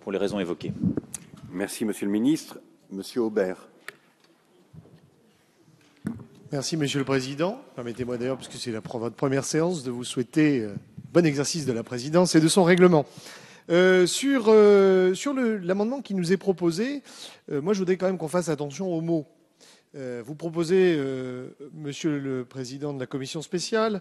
pour les raisons évoquées. Merci, Monsieur le Ministre. Monsieur Aubert. Merci, Monsieur le Président. Permettez-moi d'ailleurs, puisque c'est votre première séance, de vous souhaiter euh, bon exercice de la présidence et de son règlement. Euh, sur euh, l'amendement qui nous est proposé, moi je voudrais quand même qu'on fasse attention aux mots. vous proposez, Monsieur le Président de la Commission spéciale,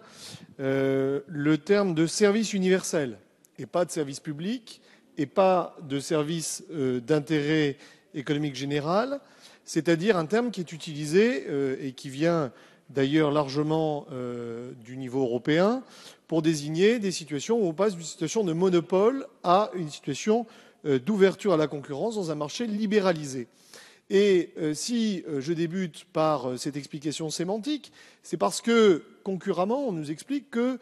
le terme de service universel et pas de service public, et pas de service euh, d'intérêt économique général, c'est-à-dire un terme qui est utilisé euh, et qui vient d'ailleurs largement euh, du niveau européen pour désigner des situations où on passe d'une situation de monopole à une situation d'ouverture à la concurrence dans un marché libéralisé. Et euh, si euh, je débute par euh, cette explication sémantique, c'est parce que concurremment, on nous explique que,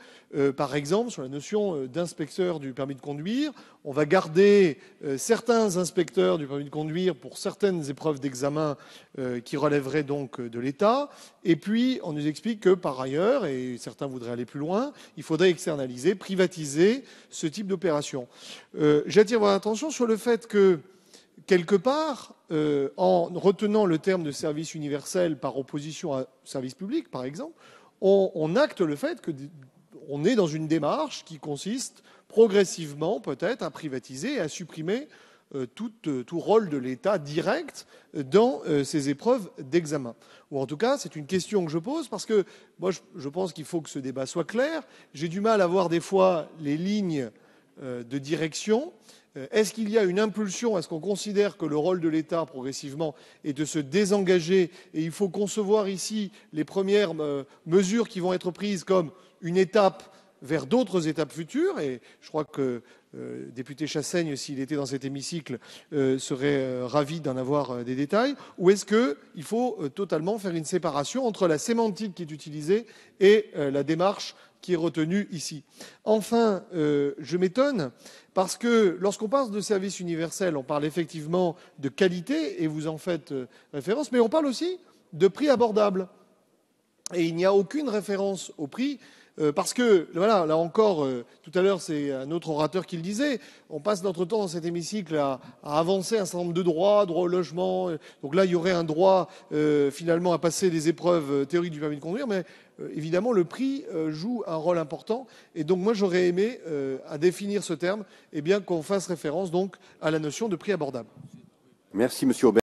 par exemple, sur la notion d'inspecteur du permis de conduire, on va garder certains inspecteurs du permis de conduire pour certaines épreuves d'examen qui relèveraient donc de l'État. Et puis, on nous explique que, par ailleurs, et certains voudraient aller plus loin, il faudrait externaliser, privatiser ce type d'opération. J'attire votre attention sur le fait que quelque part, euh, en retenant le terme de service universel par opposition à service public, par exemple, on, acte le fait que on est dans une démarche qui consiste progressivement, peut-être, à privatiser et à supprimer euh, euh, tout, rôle de l'État direct dans ces épreuves d'examen. Ou en tout cas, c'est une question que je pose parce que moi, je pense qu'il faut que ce débat soit clair. J'ai du mal à voir des fois les lignes de direction euh, est-ce qu'il y a une impulsion est ce qu'on considère que le rôle de l'État progressivement est de se désengager et il faut concevoir ici les premières euh, mesures qui vont être prises comme une étape vers d'autres étapes futures. Et je crois que le euh, député Chassaigne, s'il était dans cet hémicycle, euh, serait euh, ravi d'en avoir des détails Ou est-ce qu'il faut totalement faire une séparation entre la sémantique qui est utilisée et la démarche qui est retenue ici Enfin, je m'étonne parce que lorsqu'on parle de service universel, on parle effectivement de qualité, et vous en faites référence, mais on parle aussi de prix abordable. Et il n'y a aucune référence au prix euh, parce que, voilà, là encore, euh, tout à l'heure, c'est un autre orateur qui le disait, on passe notre temps dans cet hémicycle à, avancer un certain nombre de droits, droit au logement. Euh, donc là, il y aurait un droit, finalement, à passer des épreuves théoriques du permis de conduire, mais évidemment, le prix joue un rôle important. Et donc, moi, j'aurais aimé, à définir ce terme, et eh bien, qu'on fasse référence donc à la notion de prix abordable. Merci, Monsieur Aubert.